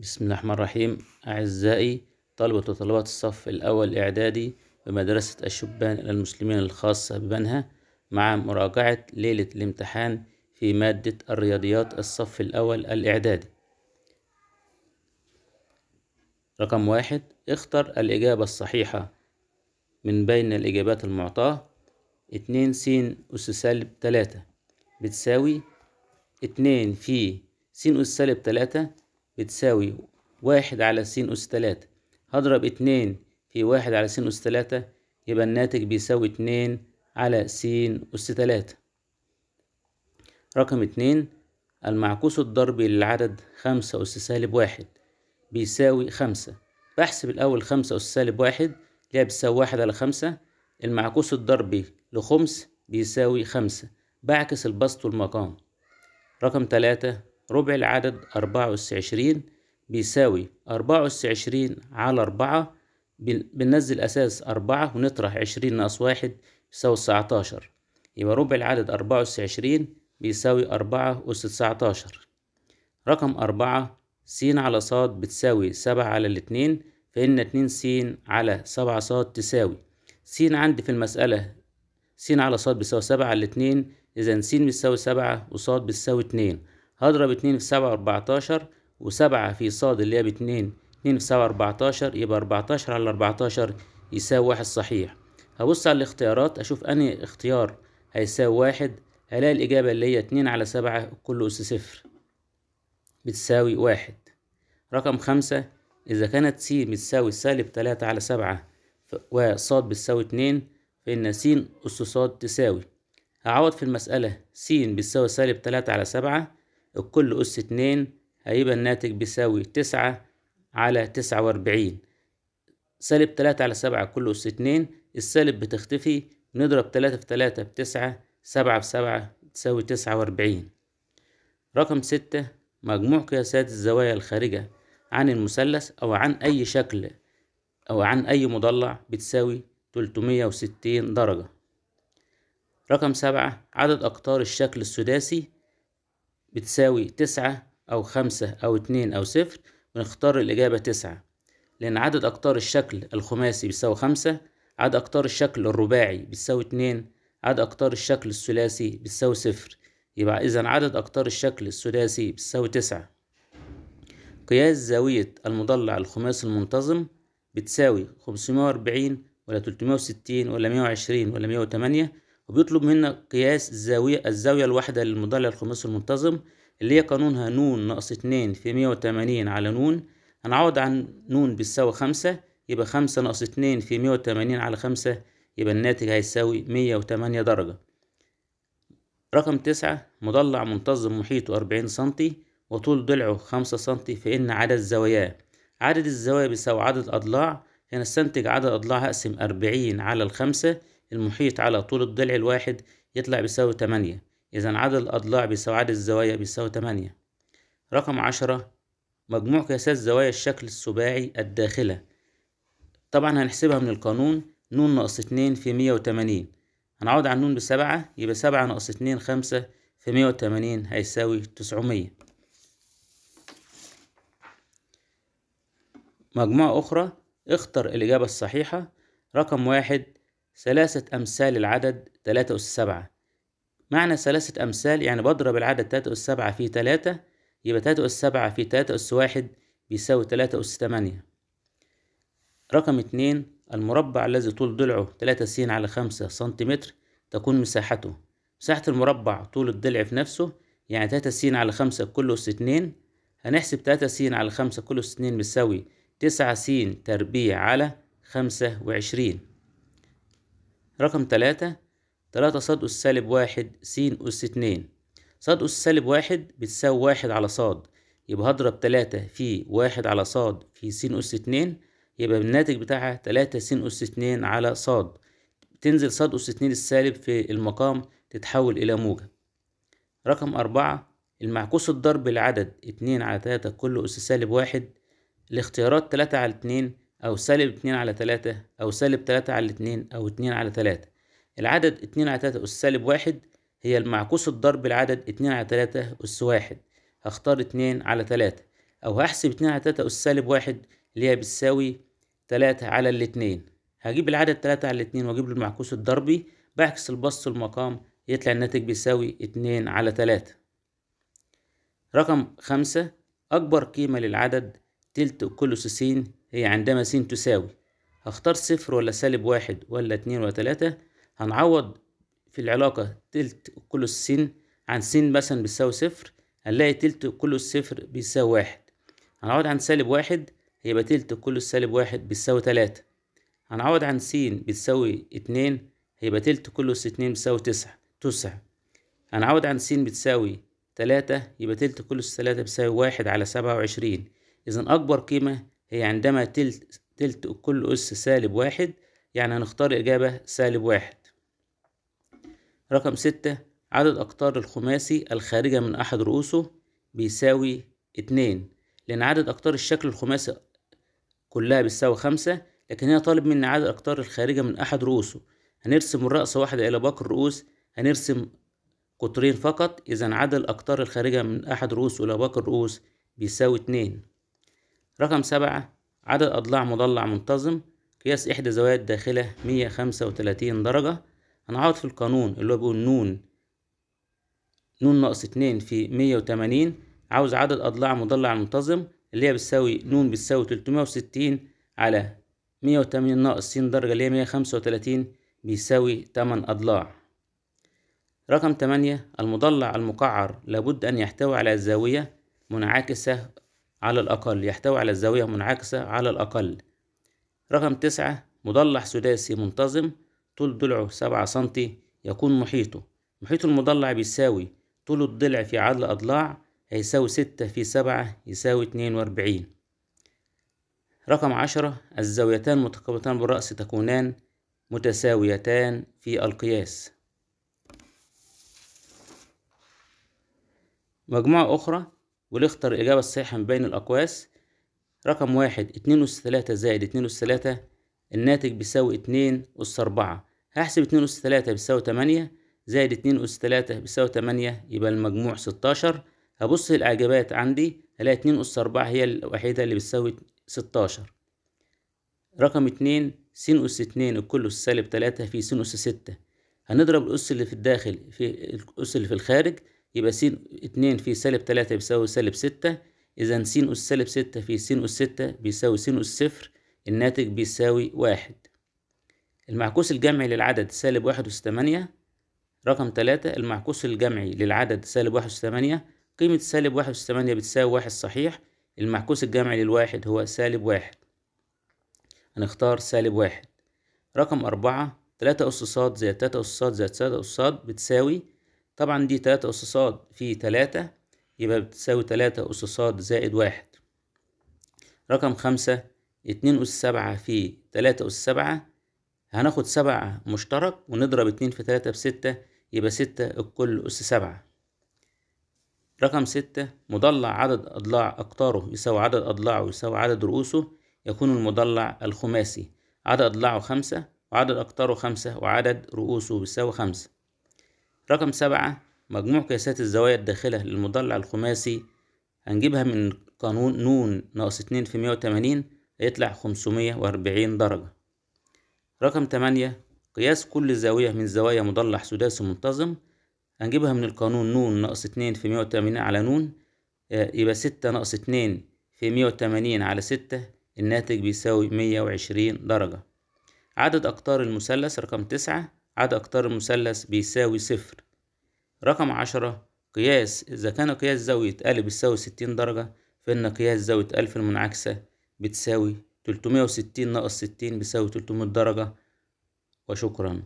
بسم الله الرحمن الرحيم أعزائي طلبة وطلبات الصف الأول الإعدادي بمدرسة الشبان للمسلمين الخاصة ببنها مع مراجعة ليلة الامتحان في مادة الرياضيات الصف الأول الإعدادي رقم واحد اختر الإجابة الصحيحة من بين الإجابات المعطاة اتنين س أس سالب تلاتة بتساوي اتنين في س أس سالب تلاتة بتساوي واحد على سين أس تلاتة هضرب اتنين في واحد على سين أس تلاتة يبقى الناتج بيساوي اتنين على سين أس تلاتة رقم اتنين المعكوس الضربي للعدد خمسة أس سالب واحد بيساوي خمسة بحسب الأول خمسة أس سالب واحد اللي هي بتساوي واحد على خمسة المعكوس الضربي لخمس بيساوي خمسة بعكس البسط والمقام رقم تلاتة ربع العدد أربعة أس عشرين بيساوي أربعة أس عشرين على أربعة بننزل أساس أربعة ونطرح عشرين ناقص واحد يساوي تسعتاشر يبقى ربع العدد أربعة أس عشرين بيساوي أربعة أس تسعتاشر رقم أربعة س على ص بتساوي سبعة على الاتنين فإن اتنين س على سبعة ص تساوي س عندي في المسألة س على ص بيساوي سبعة على الاتنين إذا س بيساوي سبعة وص بتساوي اتنين هضرب اتنين في سبعة أربعتاشر وسبعة في صاد اللي هي باتنين اتنين في سبعة أربعتاشر يبقى أربعتاشر على أربعتاشر يساوي واحد صحيح هبص على الاختيارات أشوف أنهي اختيار هيساوي واحد هلاقي الإجابة اللي هي اتنين على سبعة كل أس صفر بتساوي واحد رقم خمسة إذا كانت س بتساوي سالب تلاتة على سبعة وص بتساوي اتنين فإن س أس ص تساوي هعوض في المسألة س بتساوي سالب تلاتة على سبعة الكل أس اتنين هيبقى الناتج بيساوي تسعة على تسعة وأربعين سالب تلاتة على سبعة كله أس اتنين السالب بتختفي نضرب تلاتة في تلاتة بتسعة سبعة في سبعة تساوي تسعة وأربعين رقم ستة مجموع قياسات الزوايا الخارجة عن المثلث أو عن أي شكل أو عن أي مضلع بتساوي تلتمية وستين درجة رقم سبعة عدد أقطار الشكل السداسي بتساوي تسعة أو خمسة أو اتنين أو صفر ونختار الإجابة تسعة لأن عدد أقطار الشكل الخماسي بيساوي خمسة عدد أقطار الشكل الرباعي بيساوي اتنين عدد أقطار الشكل الثلاثي بيساوي صفر يبقى إذا عدد أقطار الشكل الثلاثي بيساوي تسعة قياس زاوية المضلع الخماسي المنتظم بتساوي خمسمية وأربعين ولا تلتمية وستين ولا مية وعشرين ولا مية وثمانية وبيطلب منا قياس الزاوية الزاوية الواحدة للمضلع الخماسي المنتظم اللي هي قانونها نون ناقص اتنين في مية وتمانين على نون هنعوض عن نون بتساوي خمسة يبقى خمسة ناقص اتنين في مية وتمانين على خمسة يبقى الناتج هيساوي مية وتمانية درجة رقم تسعة مضلع منتظم محيطه أربعين سنتي وطول ضلعه خمسة سنتي فإن عدد زواياه عدد الزوايا بيساوي عدد أضلاع هنستنتج عدد أضلاع هقسم أربعين على الخمسة المحيط على طول الضلع الواحد يطلع بيساوي تمانية إذا عدد الأضلاع بيساوي عدد الزوايا بيساوي تمانية رقم عشرة مجموع قياسات زوايا الشكل السباعي الداخلة طبعا هنحسبها من القانون نون ناقص اتنين في مية وتمانين هنعوض عن نون بسبعة يبقى سبعة ناقص اتنين خمسة في مية وتمانين هيساوي تسعمية مجموعة أخرى اختر الإجابة الصحيحة رقم واحد ثلاثة أمثال العدد تلاتة أس سبعة معنى ثلاثة أمثال يعني بضرب العدد تلاتة أس سبعة في تلاتة يبقى تلاتة أس سبعة في تلاتة أس واحد بيساوي تلاتة أس تمانية رقم اتنين المربع الذي طول ضلعه تلاتة س على خمسة سنتيمتر تكون مساحته مساحة المربع طول الضلع في نفسه يعني تلاتة س على خمسة كله أس اتنين هنحسب تلاتة س على خمسة كله أس اتنين بيساوي تسعة س تربيع على خمسة وعشرين رقم تلاتة تلاتة صاد أس سالب واحد سين أس اتنين صاد أس سالب واحد بتساوي واحد على صاد يبقى هضرب تلاتة في واحد على صاد في سين أس اتنين يبقى الناتج بتاعها تلاتة سين أس اتنين على صاد تنزل صاد أس اتنين السالب في المقام تتحول إلى موجب رقم أربعة المعكوس الضرب العدد اتنين على تلاتة كله أس سالب واحد الاختيارات تلاتة على اتنين أو سالب اتنين على تلاتة أو سالب تلاتة على اتنين أو اتنين على تلاتة العدد اتنين على تلاتة أس سالب واحد هي المعكوس الضرب العدد اتنين على تلاتة أس واحد هختار اتنين على تلاتة أو هحسب اتنين على تلاتة أس سالب واحد اللي هي بتساوي تلاتة على الاتنين هجيب العدد تلاتة على الاتنين وأجيب له المعكوس الضربي بعكس البسط المقام يطلع الناتج بيساوي اتنين على تلاتة رقم خمسة أكبر قيمة للعدد تلت كل س هي عندما س تساوي هختار صفر ولا سالب واحد ولا اتنين ولا تلاتة هنعوض في العلاقة تلت كل س عن س مثلا بتساوي صفر هنلاقي تلت كل صفر بيساوي واحد هنعوض عن سالب واحد يبقى تلت كل سالب واحد بيساوي تلاتة هنعوض عن س بتساوي اتنين هيبقى تلت س اتنين بتساوي تسعة تسعة هنعوض عن س بتساوي تلاتة يبقى تلت س تلاتة بتساوي واحد على سبعة وعشرين إذا أكبر قيمة هي عندما تلت, تلت كل أس سالب واحد يعني هنختار إجابة سالب واحد رقم ستة عدد أقطار الخماسي الخارجة من أحد رؤوسه بيساوي اتنين لأن عدد أقطار الشكل الخماسي كلها بتساوي خمسة لكن هنا طالب مني عدد أقطار الخارجة من أحد رؤوسه هنرسم الرأسة واحدة إلى باقي الرؤوس هنرسم قطرين فقط إذا عدد الأقطار الخارجة من أحد رؤوسه إلى باقي الرؤوس بيساوي اتنين رقم سبعة عدد أضلاع مضلع منتظم قياس إحدى زوايا الداخلة مية خمسة وتلاتين درجة هنعوض في القانون اللي هو بيقول نون نون ناقص اتنين في مية وتمانين عاوز عدد أضلاع مضلع منتظم اللي هي بتساوي نون بتساوي تلتمية وستين على مية وتمانين ناقص س درجة اللي هي مية خمسة وتلاتين بيساوي تمن أضلاع رقم تمانية المضلع المقعر لابد أن يحتوي على زاوية منعكسة على الأقل يحتوي على الزاوية منعكسة على الأقل رقم تسعة مضلع سداسي منتظم طول ضلعه سبعة سنتي يكون محيطه محيط المضلع بيساوي طول الضلع في عدد الأضلاع هيساوي ستة في سبعة يساوي اتنين وأربعين رقم عشرة الزاويتان متقابلتان بالرأس تكونان متساويتان في القياس مجموعة أخرى وليختر الإجابة الصحيحة من بين الأقواس رقم واحد اتنين أس تلاتة زائد اتنين أس تلاتة الناتج بيساوي اتنين أس أربعة هحسب اتنين أس تلاتة بيساوي تمانية زائد اتنين أس تلاتة بيساوي تمانية يبقى المجموع ستاشر هبص للإعجابات عندي هلاقي اتنين أس أربعة هي الوحيدة اللي بتساوي ستاشر رقم اتنين س أس اتنين الكل أس سالب تلاتة في س أس ستة هنضرب الأس اللي في الداخل في الأس اللي في الخارج يبقى س اتنين في سالب تلاتة بيساوي سالب ستة إذا س أس سالب ستة في س أس ستة بيساوي س أس صفر الناتج بيساوي واحد المعكوس الجمعي للعدد سالب واحد أس تمانية رقم تلاتة المعكوس الجمعي للعدد سالب واحد أس تمانية قيمة سالب واحد أس تمانية بتساوي واحد صحيح المعكوس الجمعي للواحد هو سالب واحد هنختار سالب واحد رقم أربعة تلاتة أس ص زائد تلاتة أس ص زائد تلاتة أس ص بتساوي طبعا دي تلاتة ص في تلاتة يبقى بتساوي تلاتة ص زائد واحد رقم خمسة اتنين أس سبعة في تلاتة أس سبعة هناخد سبعة مشترك ونضرب اتنين في تلاتة بستة يبقى ستة الكل أس سبعة رقم ستة مضلع عدد أضلاع أقطاره يساوي عدد أضلاعه يساوي عدد رؤوسه يكون المضلع الخماسي عدد أضلاعه خمسة وعدد أقطاره خمسة وعدد رؤوسه يساوي خمسة رقم سبعة مجموع قياسات الزوايا الداخلة للمضلع الخماسي هنجيبها من قانون نون ناقص اتنين في مية وتمانين هيطلع خمسمية وأربعين درجة رقم تمانية قياس كل زاوية من زوايا مضلع سداسي منتظم هنجيبها من القانون نون ناقص اتنين في مية وتمانين على نون آه، يبقى ستة ناقص اتنين في مية وتمانين على ستة الناتج بيساوي مية وعشرين درجة عدد أقطار المثلث رقم تسعة عدد أقطار المثلث بيساوي صفر رقم عشرة قياس إذا كان قياس زاوية أ بيساوي ستين درجة فإن قياس زاوية أ المنعكسة بتساوي تلتمية وستين ناقص ستين بيساوي تلتمية درجة وشكرا